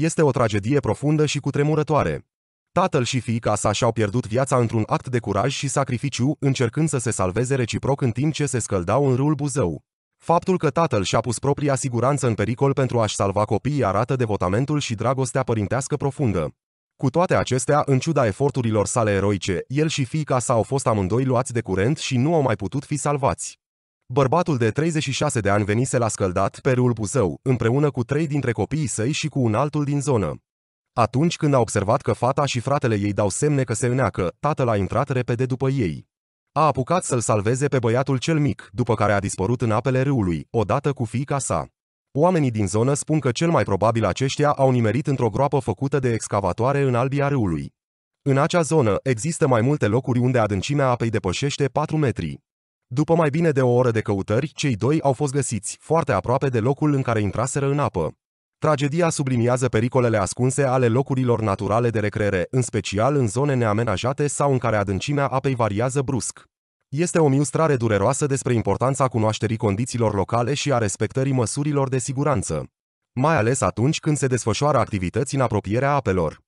Este o tragedie profundă și cutremurătoare. Tatăl și fiica sa și-au pierdut viața într-un act de curaj și sacrificiu, încercând să se salveze reciproc în timp ce se scăldau în râul Buzău. Faptul că tatăl și-a pus propria siguranță în pericol pentru a-și salva copiii arată devotamentul și dragostea părintească profundă. Cu toate acestea, în ciuda eforturilor sale eroice, el și fiica sa au fost amândoi luați de curent și nu au mai putut fi salvați. Bărbatul de 36 de ani venise la scăldat pe râul Puzău, împreună cu trei dintre copiii săi și cu un altul din zonă. Atunci când a observat că fata și fratele ei dau semne că se îneacă, tatăl a intrat repede după ei. A apucat să-l salveze pe băiatul cel mic, după care a dispărut în apele râului, odată cu fiica sa. Oamenii din zonă spun că cel mai probabil aceștia au nimerit într-o groapă făcută de excavatoare în albia râului. În acea zonă există mai multe locuri unde adâncimea apei depășește 4 metri. După mai bine de o oră de căutări, cei doi au fost găsiți, foarte aproape de locul în care intraseră în apă. Tragedia subliniază pericolele ascunse ale locurilor naturale de recreere, în special în zone neamenajate sau în care adâncimea apei variază brusc. Este o miustrare dureroasă despre importanța cunoașterii condițiilor locale și a respectării măsurilor de siguranță, mai ales atunci când se desfășoară activități în apropierea apelor.